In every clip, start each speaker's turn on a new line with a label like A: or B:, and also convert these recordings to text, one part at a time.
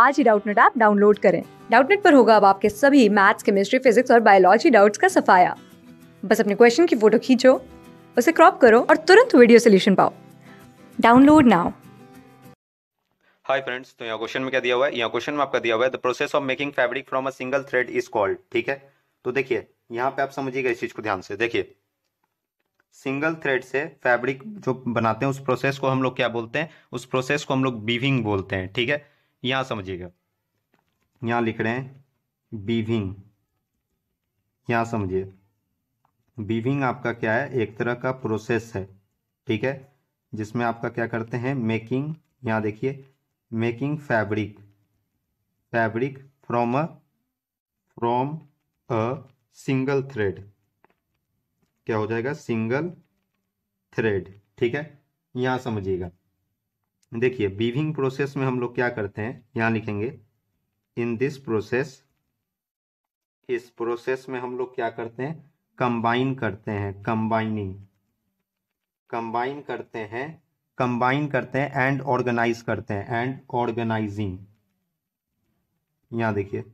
A: आज ही Doubtnut app download करें डाउटनेट पर होगा अब आपके सभी मैथ्स केमिस्ट्री फिजिक्स और बायोलॉजी डाउट्स का सफाया बस अपने क्वेश्चन की फोटो खींचो उसे क्रॉप करो और तुरंत वीडियो सोल्यूशन पाओ डाउनलोड नाउ हाय फ्रेंड्स तो यहाँ क्वेश्चन में क्या दिया हुआ है यहाँ क्वेश्चन में आपका दिया हुआ है the process of making fabric from a single thread is called ठीक है तो देखिए यहाँ पे आप समझिएगा इस चीज को ध्यान से देखिए सिंगल थ्रेड से फैब्रिक जो बनाते हैं उस प्रोसेस को हम लोग क्या बोलते हैं उस प्रोसेस को हम लोग बीविंग बोलते हैं ठीक है यहां समझिएगा यहां लिख रहे हैं बीविंग यहां समझिए बीविंग आपका क्या है एक तरह का प्रोसेस है ठीक है जिसमें आपका क्या करते हैं मेकिंग यहां देखिए making fabric fabric from a from a single thread क्या हो जाएगा सिंगल थ्रेड ठीक है यहां समझिएगा देखिए बीविंग प्रोसेस में हम लोग क्या करते हैं यहां लिखेंगे इन दिस प्रोसेस इस प्रोसेस में हम लोग क्या करते हैं कंबाइन करते हैं कंबाइनिंग कंबाइन करते हैं कंबाइन करते हैं एंड ऑर्गेनाइज करते हैं एंड ऑर्गेनाइजिंग यहां देखिए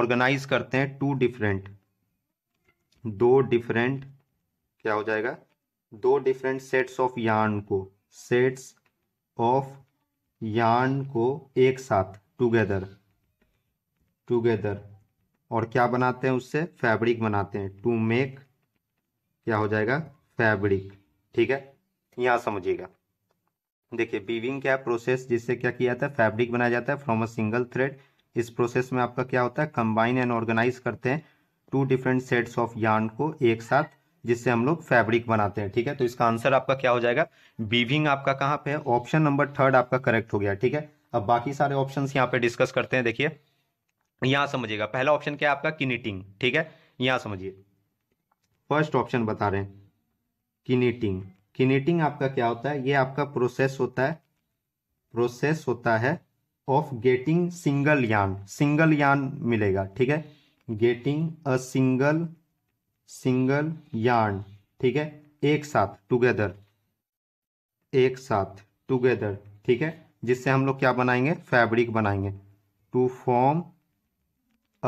A: ऑर्गेनाइज करते हैं टू डिफरेंट दो डिफरेंट क्या हो जाएगा दो डिफरेंट सेट्स ऑफ यान को सेट्स ऑफ यान को एक साथ टुगेदर टुगेदर और क्या बनाते हैं उससे फैब्रिक बनाते हैं टू मेक क्या हो जाएगा फैब्रिक ठीक है यहां समझिएगा देखिए बीविंग क्या प्रोसेस जिससे क्या किया जाता है फैब्रिक बनाया जाता है फ्रॉम अ सिंगल थ्रेड इस प्रोसेस में आपका क्या होता है कंबाइन एंड ऑर्गेनाइज करते हैं टू डिफरेंट सेट्स ऑफ यान को एक साथ जिससे हम लोग फैब्रिक बनाते हैं ठीक है तो इसका आंसर आपका क्या हो जाएगा बीविंग आपका कहाँ पे है ऑप्शन नंबर थर्ड आपका करेक्ट हो गया ठीक है अब बाकी सारे ऑप्शन यहाँ पे डिस्कस करते हैं देखिए यहाँ समझिएगा पहला ऑप्शन क्या है आपका किनिटिंग ठीक है यहाँ समझिए फर्स्ट ऑप्शन बता रहे हैं किनिटिंग किनेटिंग आपका क्या होता है ये आपका प्रोसेस होता है प्रोसेस होता है of getting single yarn single yarn मिलेगा ठीक है getting a single single yarn ठीक है एक साथ टुगेदर एक साथ टुगेदर ठीक है जिससे हम लोग क्या बनाएंगे फैब्रिक बनाएंगे टू फॉर्म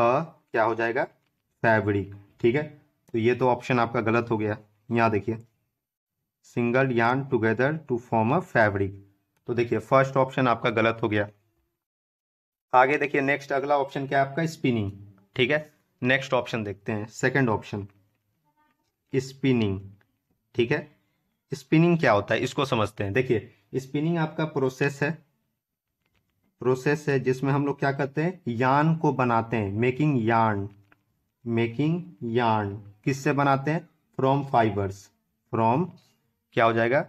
A: अ क्या हो जाएगा फैब्रिक ठीक है तो ये तो ऑप्शन आपका गलत हो गया यहां देखिए single yarn together to form a fabric तो देखिए फर्स्ट ऑप्शन आपका गलत हो गया आगे देखिए नेक्स्ट अगला ऑप्शन क्या है आपका स्पिनिंग ठीक है नेक्स्ट ऑप्शन देखते हैं सेकंड ऑप्शन स्पिनिंग ठीक है स्पिनिंग क्या होता है इसको समझते हैं देखिए स्पिनिंग आपका प्रोसेस है प्रोसेस है जिसमें हम लोग क्या करते हैं यान को बनाते हैं मेकिंग यान मेकिंग यान किससे बनाते हैं फ्रॉम फाइबर्स फ्रॉम क्या हो जाएगा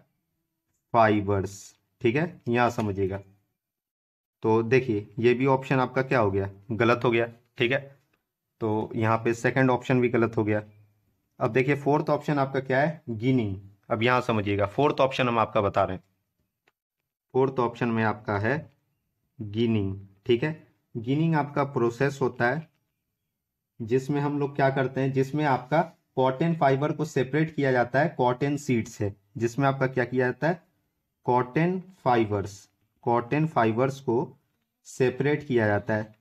A: फाइबर्स ठीक है यहां समझिएगा तो देखिए ये भी ऑप्शन आपका क्या हो गया गलत हो गया ठीक है तो यहां पे सेकंड ऑप्शन भी गलत हो गया अब देखिए फोर्थ ऑप्शन आपका क्या है गिनी अब यहां समझिएगा फोर्थ ऑप्शन हम आपका बता रहे हैं फोर्थ ऑप्शन में आपका है गिनिंग ठीक है गिनिंग आपका प्रोसेस होता है जिसमें हम लोग क्या करते हैं जिसमें आपका कॉटन फाइबर को सेपरेट किया जाता है कॉटन सीड से जिसमें आपका क्या किया जाता है कॉटन फाइबर्स कॉटन फाइबर्स को सेपरेट किया जाता है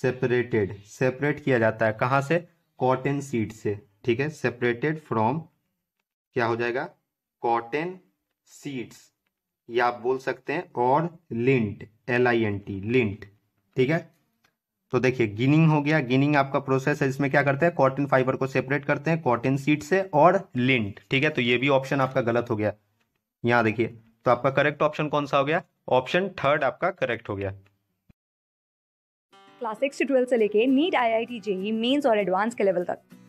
A: सेपरेटेड सेपरेट किया जाता है कहां से कॉटन सीड से ठीक है सेपरेटेड फ्रॉम क्या हो जाएगा कॉटन सीड्स या आप बोल सकते हैं और lint L I N T lint ठीक है तो देखिए गिनिंग हो गया गिनिंग आपका प्रोसेस है इसमें क्या करते हैं कॉटन फाइबर को सेपरेट करते हैं कॉटन सीड से और लिंट ठीक है तो ये भी ऑप्शन आपका गलत हो गया यहाँ देखिए तो आपका करेक्ट ऑप्शन कौन सा हो गया ऑप्शन थर्ड आपका करेक्ट हो गया क्लास सिक्स से से लेके NEET I I T JEE mains और एडवांस के लेवल तक